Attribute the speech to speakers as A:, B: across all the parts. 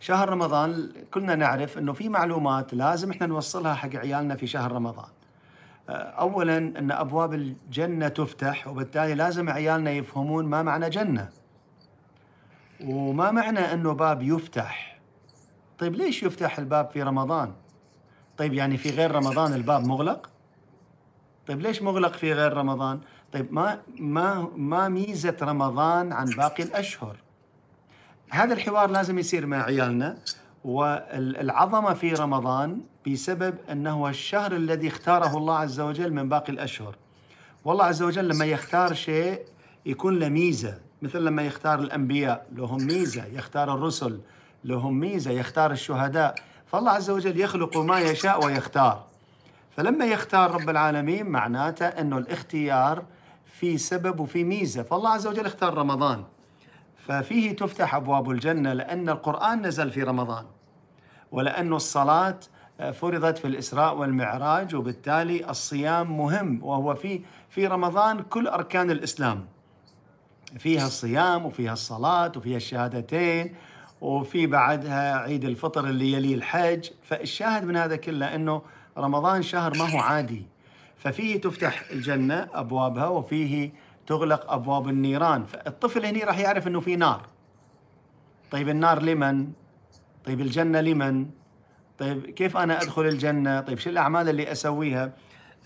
A: شهر رمضان كلنا نعرف انه في معلومات لازم احنا نوصلها حق عيالنا في شهر رمضان. آه، اولا ان ابواب الجنه تفتح وبالتالي لازم عيالنا يفهمون ما معنى جنه. وما معنى انه باب يفتح. طيب ليش يفتح الباب في رمضان؟ طيب يعني في غير رمضان الباب مغلق؟ طيب ليش مغلق في غير رمضان؟ طيب ما ما ما ميزه رمضان عن باقي الاشهر؟ هذا الحوار لازم يصير مع عيالنا والعظمة في رمضان بسبب أنه الشهر الذي اختاره الله عز وجل من باقي الأشهر والله عز وجل لما يختار شيء يكون له ميزة مثل لما يختار الأنبياء لهم ميزة يختار الرسل لهم ميزة يختار الشهداء فالله عز وجل يخلق ما يشاء ويختار فلما يختار رب العالمين معناته أنه الاختيار في سبب وفي ميزة فالله عز وجل اختار رمضان ففيه تفتح أبواب الجنة لأن القرآن نزل في رمضان ولأن الصلاة آه، فرضت في الإسراء والمعراج وبالتالي الصيام مهم وهو في في رمضان كل أركان الإسلام فيها الصيام وفيها الصلاة وفيها الشهادتين وفي بعدها عيد الفطر اللي يليه الحج فالشاهد من هذا كله أنه رمضان شهر ما هو عادي ففيه تفتح الجنة أبوابها وفيه تغلق ابواب النيران فالطفل هنا راح يعرف انه في نار طيب النار لمن طيب الجنه لمن طيب كيف انا ادخل الجنه طيب شو الاعمال اللي اسويها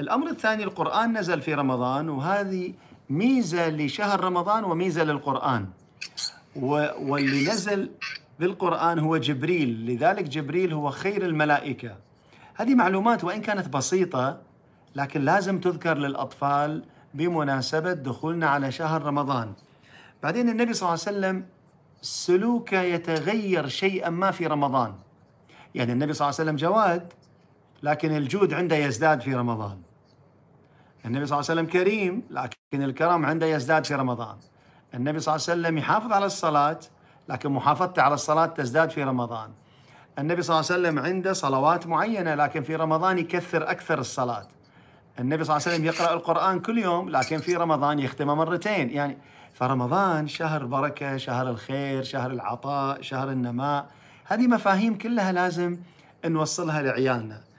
A: الامر الثاني القران نزل في رمضان وهذه ميزه لشهر رمضان وميزه للقران و... واللي نزل بالقران هو جبريل لذلك جبريل هو خير الملائكه هذه معلومات وان كانت بسيطه لكن لازم تذكر للاطفال بمناسبة دخولنا على شهر رمضان بعدين النبي صلى الله عليه وسلم سلوكه يتغير شيئا ما في رمضان يعني النبي صلى الله عليه وسلم جواد لكن الجود عنده يزداد في رمضان النبي صلى الله عليه وسلم كريم لكن الكرم عنده يزداد في رمضان النبي صلى الله عليه وسلم يحافظ على الصلاة لكن محافظته على الصلاة تزداد في رمضان النبي صلى الله عليه وسلم عنده صلوات معينة لكن في رمضان يكثر أكثر الصلاة النبي صلى الله عليه وسلم يقرأ القرآن كل يوم لكن في رمضان يختمه مرتين يعني فرمضان شهر بركة شهر الخير شهر العطاء شهر النماء هذه مفاهيم كلها لازم نوصلها لعيالنا